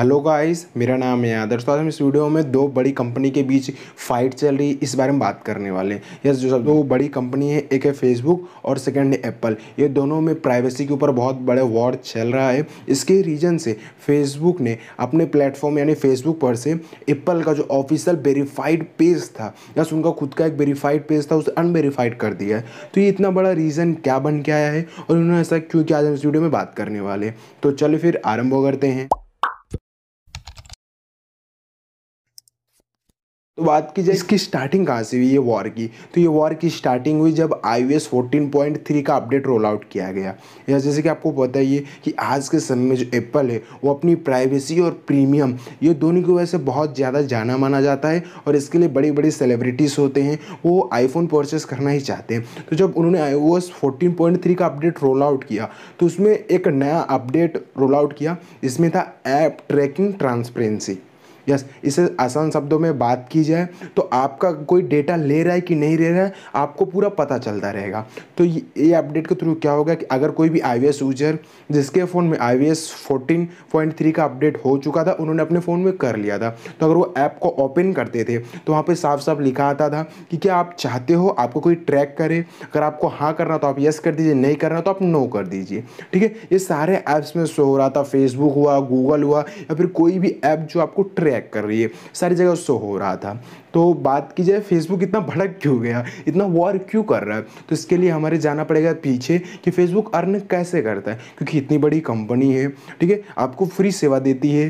hello guys मेरा नाम है आदर्श तो आज हम इस वीडियो में दो बड़ी कंपनी के बीच फाइट चल रही इस बारे में बात करने वाले हैं यस जो सब दो बड़ी कंपनी है एक है फेसबुक और सेकंड है एप्पल ये दोनों में प्राइवेसी के ऊपर बहुत बड़े वॉर चल रहा है इसके रीजन से फेसबुक ने अपने प्लेटफॉर्म यानी फेसबुक पर से एप्पल का जो ऑफिशियल वेरीफाइड पेज था यस उनका खुद का एक वेरीफाइड पेज था उसे अनवेरीफाइड कर दिया है तो ये इतना बड़ा रीज़न क्या बन के आया है और उन्होंने ऐसा क्यों किया आज हम इस वीडियो में बात करने वाले हैं तो चलो फिर आरम्भ करते हैं तो बात की जाए इसकी स्टार्टिंग कहाँ से हुई ये वॉर की तो ये वॉर की स्टार्टिंग हुई जब I 14.3 S fourteen point three का अपडेट रोल आउट किया गया या जैसे कि आपको पता ही है कि आज के समय में जो एप्पल है वो अपनी प्राइवेसी और प्रीमियम ये दोनों की वजह से बहुत ज़्यादा जाना माना जाता है और इसके लिए बड़ी बड़ी सेलिब्रिटीज़ होते हैं वो आईफोन परचेस करना ही चाहते हैं तो जब उन्होंने I O S point three का अपडेट रोल आउट किया तो उसमें एक नया अपडेट रोल आउट किया इसमें था ऐप ट्रैकिंग ट्रांसपेरेंसी यस इसे आसान शब्दों में बात की जाए तो आपका कोई डेटा ले रहा है कि नहीं ले रहा है आपको पूरा पता चलता रहेगा तो ये अपडेट के थ्रू क्या होगा कि अगर कोई भी आई यूजर जिसके फ़ोन में आई वी एस का अपडेट हो चुका था उन्होंने अपने फ़ोन में कर लिया था तो अगर वो ऐप को ओपन करते थे तो वहाँ पर साफ साफ लिखा आता था कि क्या आप चाहते हो आपको कोई ट्रैक करे अगर आपको हाँ करना तो आप येस कर दीजिए नहीं करना तो आप नो कर दीजिए ठीक है ये सारे ऐप्स में शो हो रहा था फेसबुक हुआ गूगल हुआ या फिर कोई भी ऐप जो आपको ट्रैक अटैक कर रही है सारी जगह उससे हो रहा था तो बात की जाए फेसबुक इतना भड़क क्यों गया इतना वॉर क्यों कर रहा है तो इसके लिए हमारे जाना पड़ेगा पीछे कि फेसबुक अर्न कैसे करता है क्योंकि इतनी बड़ी कंपनी है ठीक है आपको फ्री सेवा देती है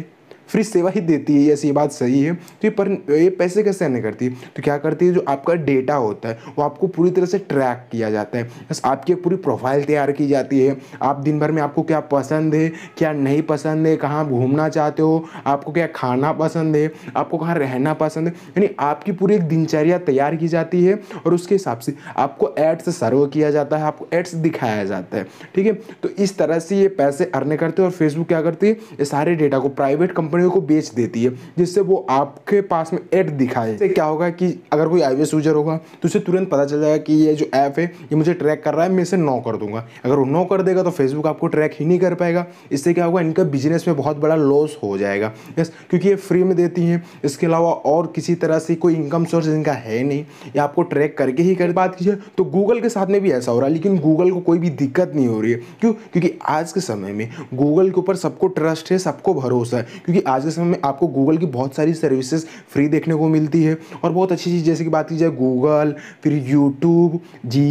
फ्री सेवा ही देती है ऐसी बात सही है तो ये पर ये पैसे कैसे नहीं करती है तो क्या करती है जो आपका डेटा होता है वो आपको पूरी तरह से ट्रैक किया जाता है बस आपकी एक पूरी प्रोफाइल तैयार की जाती है आप दिन भर में आपको क्या पसंद है क्या नहीं पसंद है कहाँ घूमना चाहते हो आपको क्या खाना पसंद है आपको कहाँ रहना पसंद है यानी आपकी पूरी एक दिनचर्या तैयार की जाती है और उसके हिसाब से आपको एड्स सर्व किया जाता है आपको एड्स दिखाया जाता है ठीक है तो इस तरह से ये पैसे अर्न करते हैं और फेसबुक क्या करती है ये सारे डेटा को प्राइवेट कंपनी कंपनियों को बेच देती है जिससे वो आपके पास में ऐड दिखाए इससे क्या होगा कि अगर कोई आई यूजर होगा तो उसे तुरंत पता चल जाएगा कि ये जो ऐप है ये मुझे ट्रैक कर रहा है मैं इसे नो कर दूंगा अगर वो नो कर देगा तो फेसबुक आपको ट्रैक ही नहीं कर पाएगा इससे क्या होगा इनका बिजनेस में बहुत बड़ा लॉस हो जाएगा यस क्योंकि ये फ्री में देती हैं इसके अलावा और किसी तरह से कोई इनकम सोर्स इनका है नहीं ये आपको ट्रैक करके ही कर बात कीजिए तो गूगल के साथ में भी ऐसा हो रहा है लेकिन गूगल को कोई भी दिक्कत नहीं हो रही है क्यों क्योंकि आज के समय में गूगल के ऊपर सबको ट्रस्ट है सबको भरोसा है क्योंकि आज के समय में आपको गूगल की बहुत सारी सर्विसेज फ्री देखने को मिलती है और बहुत अच्छी चीज़ जैसे कि बात की जाए गूगल फिर यूट्यूब जी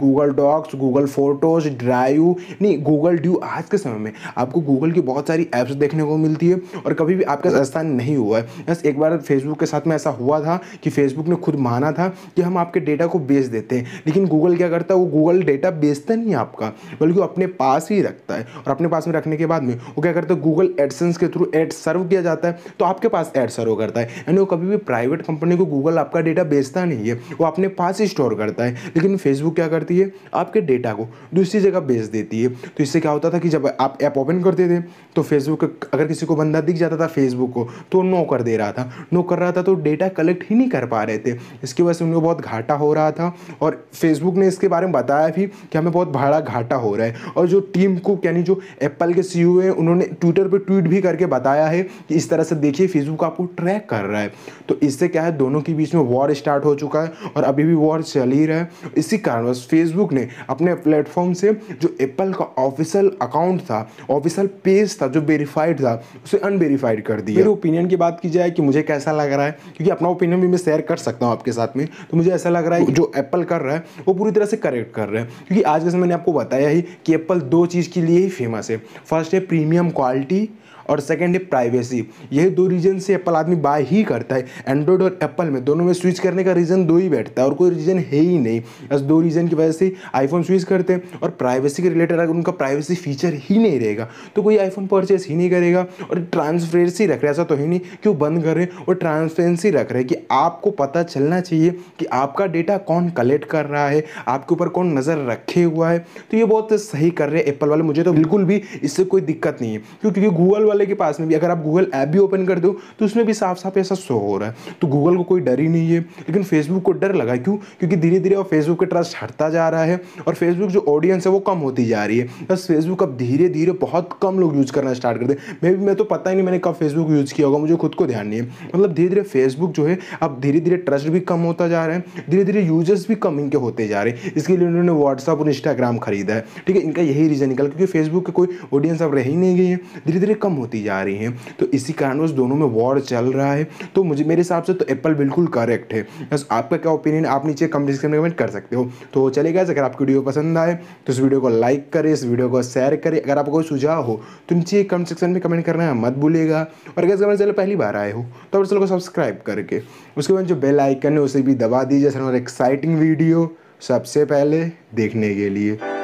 Google Docs Google Photos Drive नहीं गूगल ड्यू आज के समय में आपको गूगल की बहुत सारी ऐप्स देखने को मिलती है और कभी भी आपका ऐसा नहीं हुआ है बस एक बार फेसबुक के साथ में ऐसा हुआ था कि फेसबुक ने खुद माना था कि हम आपके डेटा को बेच देते हैं लेकिन गूगल क्या करता है वो गूगल डेटा बेचता नहीं आपका बल्कि वो अपने पास ही रखता है और अपने पास में रखने के बाद में वो क्या करता है गूगल एडसेंस के थ्रू एड सर्व सर्व किया जाता है तो आपके पास एड सर्व करता है यानी वो कभी भी प्राइवेट कंपनी को गूगल आपका डेटा बेचता नहीं है वो अपने पास ही स्टोर करता है लेकिन फेसबुक क्या करती है आपके डेटा को दूसरी जगह बेच देती है तो इससे क्या होता था कि जब आप ऐप ओपन करते थे तो फेसबुक अगर किसी को बंदा दिख जाता था फेसबुक को तो नो कर दे रहा था नो कर रहा था तो डेटा कलेक्ट ही नहीं कर पा रहे थे इसकी वजह से उनको बहुत घाटा हो रहा था और फेसबुक ने इसके बारे में बताया भी कि हमें बहुत भाड़ा घाटा हो रहा है और जो टीम कुक यानी जो एप्पल के सी हैं उन्होंने ट्विटर पर ट्वीट भी करके बताया है है कि इस तरह से देखिए फेसबुक आपको ट्रैक कर रहा है तो इससे क्या है दोनों के बीच में वॉर स्टार्ट हो चुका है और अभी भी वॉर चल ही रहा है इसी कारणवश फेसबुक ने अपने प्लेटफॉर्म से जो एप्पल का ऑफिशियल अकाउंट था ऑफिशियल पेज था जो वेरीफाइड था उसे अनवेरीफाइड कर दिया मेरे ओपिनियन की बात की जाए कि मुझे कैसा लग रहा है क्योंकि अपना ओपिनियन भी मैं शेयर कर सकता हूँ आपके साथ में तो मुझे ऐसा लग रहा है जो एप्पल कर रहा है वो पूरी तरह से करेक्ट कर रहा है क्योंकि आज जैसे मैंने आपको बताया ही कि एप्पल दो चीज़ के लिए ही फेमस है फर्स्ट है प्रीमियम क्वालिटी और सेकेंड है प्राइवेसी यही दो रीज़न से एप्पल आदमी बाय ही करता है एंड्रॉयड और एप्पल में दोनों में स्विच करने का रीज़न दो ही बैठता है और कोई रीज़न है ही नहीं बस दो रीज़न की वजह से आईफोन स्विच करते हैं और प्राइवेसी के रिलेटेड अगर उनका प्राइवेसी फीचर ही नहीं रहेगा तो कोई आईफोन परचेस ही नहीं करेगा और ट्रांसपेरेंसी रख रहे ऐसा तो ही नहीं कि वो बंद कर रहे हैं और ट्रांसपेरेंसी रख रहे हैं कि आपको पता चलना चाहिए कि आपका डेटा कौन कलेक्ट कर रहा है आपके ऊपर कौन नज़र रखे हुआ है तो ये बहुत सही कर रहे हैं एप्पल वाले मुझे तो बिल्कुल भी इससे कोई दिक्कत नहीं है क्योंकि गूगल वाले वाले के पास में भी अगर आप गूगल ऐप भी ओपन कर दो तो उसमें भी साफ साफ ऐसा शो हो रहा है तो गूगल को कोई डर ही नहीं है लेकिन फेसबुक को डर लगा क्यों क्योंकि धीरे धीरे और फेसबुक का ट्रस्ट हटता जा रहा है और फेसबुक जो ऑडियंस है वो कम होती जा रही है बस फेसबुक अब धीरे धीरे बहुत कम लोग यूज़ करना स्टार्ट कर दे मे भी मैं तो पता ही नहीं मैंने कब फेसबुक यूज़ किया होगा मुझे खुद को ध्यान नहीं है मतलब धीरे धीरे फेसबुक जो है अब धीरे धीरे ट्रस्ट भी कम होता जा रहा है धीरे धीरे यूजर्स भी कम इनके होते जा रहे हैं इसके लिए उन्होंने व्हाट्सअप और इंस्टाग्राम खरीदा है ठीक है इनका यही रीज़न निकल क्योंकि फेसबुक के कोई ऑडियंस अब रह ही नहीं गई है धीरे धीरे कम हो होती जा रही हैं तो इसी कारण उस दोनों में वॉर चल रहा है तो मुझे मेरे हिसाब से तो एप्पल बिल्कुल करेक्ट है बस आपका क्या ओपिनियन आप नीचे कम डिस्क्रिप्शन में कमेंट कर सकते हो तो चलेगा अगर आपकी वीडियो पसंद आए तो इस वीडियो को लाइक करें इस वीडियो को शेयर करें अगर आपको कोई सुझाव हो तो नीचे कमेंट सेक्शन में कमेंट करना मत भूलेगा और अगर हमारे चैनल पहली बार आए हो तो हमारे चैनल को सब्सक्राइब करके उसके बाद जो बेल आइकन है उसे भी दबा दीजिए हमारे एक्साइटिंग वीडियो सबसे पहले देखने के लिए